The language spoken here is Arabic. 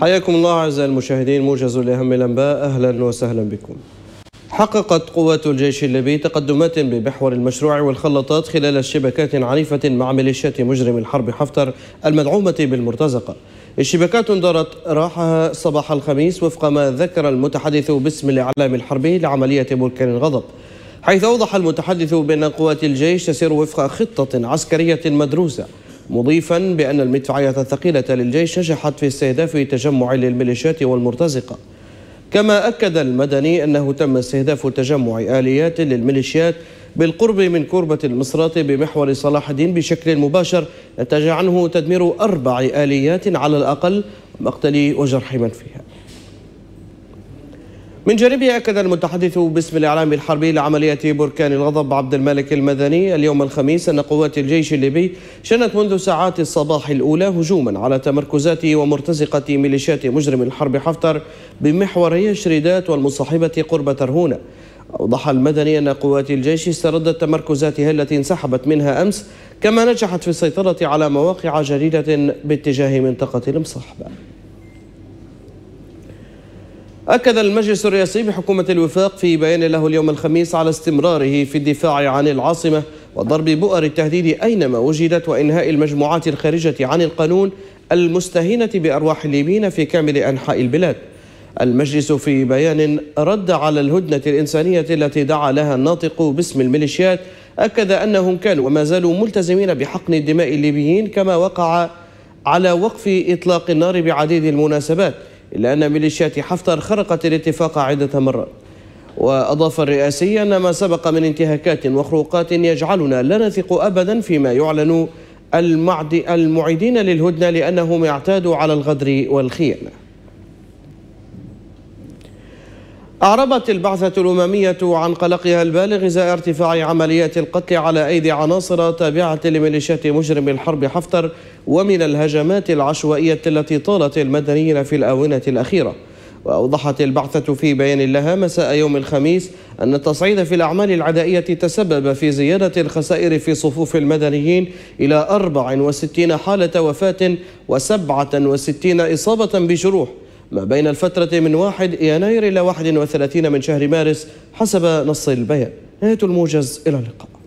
حياكم الله أعزائي المشاهدين موجز لأهم الأنباء أهلا وسهلا بكم حققت قوات الجيش الليبي تقدمات بمحور المشروع والخلطات خلال اشتباكات عنيفة مع ميليشيات مجرم الحرب حفتر المدعومة بالمرتزقة الشبكات دارت راحها صباح الخميس وفق ما ذكر المتحدث باسم الإعلام الحربي لعملية بركان الغضب حيث أوضح المتحدث بأن قوات الجيش تسير وفق خطة عسكرية مدروسة مضيفا بأن المدفعية الثقيلة للجيش نجحت في استهداف تجمع للميليشيات والمرتزقة كما أكد المدني أنه تم استهداف تجمع آليات للميليشيات بالقرب من كربة المصرات بمحور صلاح الدين بشكل مباشر نتج عنه تدمير أربع آليات على الأقل مقتل وجرح من فيها من جانبه أكد المتحدث باسم الإعلام الحربي لعملية بركان الغضب عبد الملك المدني اليوم الخميس أن قوات الجيش الليبي شنت منذ ساعات الصباح الأولى هجوما على تمركزات ومرتزقة ميليشيات مجرم الحرب حفتر بمحوري شريدات والمصاحبة قرب ترهونة أوضح المدني أن قوات الجيش استردت تمركزاتها التي انسحبت منها أمس كما نجحت في السيطرة على مواقع جديدة باتجاه منطقة المصاحبة أكد المجلس الرئاسي بحكومة الوفاق في بيان له اليوم الخميس على استمراره في الدفاع عن العاصمة وضرب بؤر التهديد أينما وجدت وإنهاء المجموعات الخارجة عن القانون المستهينة بأرواح الليبيين في كامل أنحاء البلاد المجلس في بيان رد على الهدنة الإنسانية التي دعا لها الناطق باسم الميليشيات أكد أنهم كانوا وما زالوا ملتزمين بحقن دماء الليبيين كما وقع على وقف إطلاق النار بعديد المناسبات إلا أن ميليشيات حفتر خرقت الاتفاق عدة مرات وأضاف الرئاسي أن ما سبق من انتهاكات وخروقات يجعلنا لا نثق أبدا فيما يعلن المعد المعيدين للهدنة لأنهم اعتادوا على الغدر والخيانة أعربت البعثة الأممية عن قلقها البالغ إزاء ارتفاع عمليات القتل على أيدي عناصر تابعة لميليشيات مجرم الحرب حفتر ومن الهجمات العشوائية التي طالت المدنيين في الآونة الأخيرة وأوضحت البعثة في بيان لها مساء يوم الخميس أن التصعيد في الأعمال العدائية تسبب في زيادة الخسائر في صفوف المدنيين إلى 64 حالة وفاة و67 إصابة بجروح ما بين الفترة من 1 يناير إلى 31 من شهر مارس حسب نص البيان نهاية الموجز إلى اللقاء